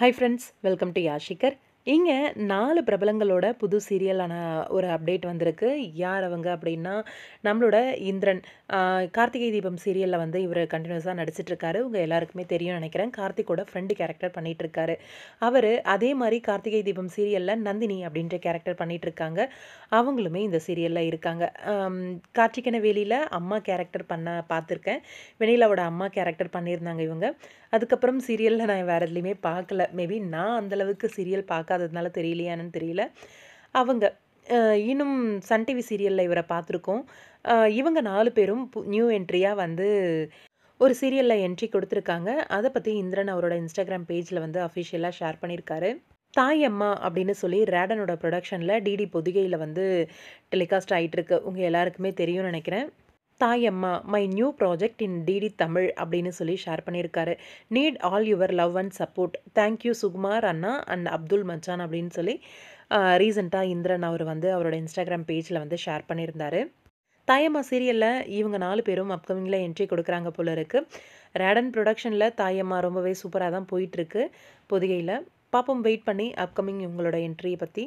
Hi friends, welcome to Yashikar. இங்கே நாலு பிரபலங்களோட புது சீரியலான ஒரு அப்டேட் வந்திருக்கு யார் அவங்க அப்படின்னா நம்மளோட இந்திரன் கார்த்திகை தீபம் சீரியலில் வந்து இவர் கண்டினியூஸாக நடிச்சிட்ருக்காரு உங்கள் எல்லாருக்குமே தெரியும் நினைக்கிறேன் கார்த்திகோட ஃப்ரெண்டு கேரக்டர் பண்ணிகிட்ருக்காரு அவர் அதே மாதிரி கார்த்திகை தீபம் சீரியலில் நந்தினி அப்படின்ற கேரக்டர் பண்ணிகிட்ருக்காங்க அவங்களுமே இந்த சீரியலில் இருக்காங்க கார்த்திகன வேலியில் அம்மா கேரக்டர் பண்ண பார்த்துருக்கேன் வெனிலாவோட அம்மா கேரக்டர் பண்ணியிருந்தாங்க இவங்க அதுக்கப்புறம் சீரியலில் நான் வேறு எதுலேயுமே பார்க்கல மேபி நான் அந்தளவுக்கு சீரியல் பார்க்க பார்க்காததுனால தெரியலையான்னு தெரியல அவங்க இன்னும் சன் டிவி சீரியலில் இவரை பார்த்துருக்கோம் இவங்க நாலு பேரும் நியூ என்ட்ரியாக வந்து ஒரு சீரியலில் என்ட்ரி கொடுத்துருக்காங்க அதை பற்றி இந்திரன் அவரோட இன்ஸ்டாகிராம் பேஜில் வந்து அஃபிஷியலாக ஷேர் பண்ணியிருக்காரு தாய் அம்மா அப்படின்னு சொல்லி ரேடனோட ப்ரொடக்ஷனில் டிடி பொதிகையில் வந்து டெலிகாஸ்ட் ஆகிட்டுருக்கு உங்கள் எல்லாருக்குமே தெரியும்னு நினைக்கிறேன் Thayamma my new project in DD Tamil அப்படின்னு சொல்லி ஷேர் பண்ணியிருக்காரு need all your love and support thank you Sukumar அண்ணா அண்ட் அப்துல் மச்சான் அப்படின்னு சொல்லி ரீசெண்டாக இந்திரன் அவர் வந்து அவரோட இன்ஸ்டாகிராம் பேஜில் வந்து ஷேர் பண்ணியிருந்தார் தாயம்மா சீரியலில் இவங்க நாலு பேரும் அப்கமிங்கில் என்ட்ரி கொடுக்குறாங்க போல இருக்குது ரேடன் ப்ரொடக்ஷனில் தாயம்மா ரொம்பவே சூப்பராக தான் போயிட்டுருக்கு பொதுகையில் பாப்பம் வெயிட் பண்ணி அப்கமிங் இவங்களோட என்ட்ரியை பற்றி